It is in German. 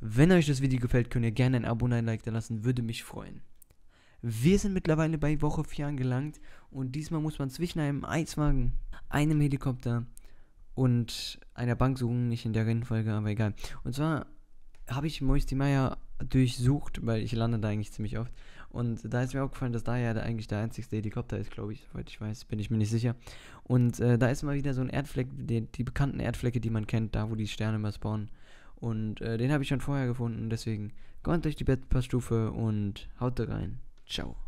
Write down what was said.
Wenn euch das Video gefällt, könnt ihr gerne ein Abo und ein Like da lassen, würde mich freuen. Wir sind mittlerweile bei Woche 4 angelangt und diesmal muss man zwischen einem Eiswagen, einem Helikopter und einer Bank suchen, nicht in der Reihenfolge, aber egal. Und zwar habe ich Moisty Meier durchsucht, weil ich lande da eigentlich ziemlich oft. Und da ist mir aufgefallen, dass da ja eigentlich der einzigste Helikopter ist, glaube ich, soweit ich weiß, bin ich mir nicht sicher. Und äh, da ist mal wieder so ein Erdfleck, die, die bekannten Erdflecke, die man kennt, da wo die Sterne immer spawnen. Und äh, den habe ich schon vorher gefunden. Deswegen kommt euch die Bettpassstufe und haut da rein. Ciao.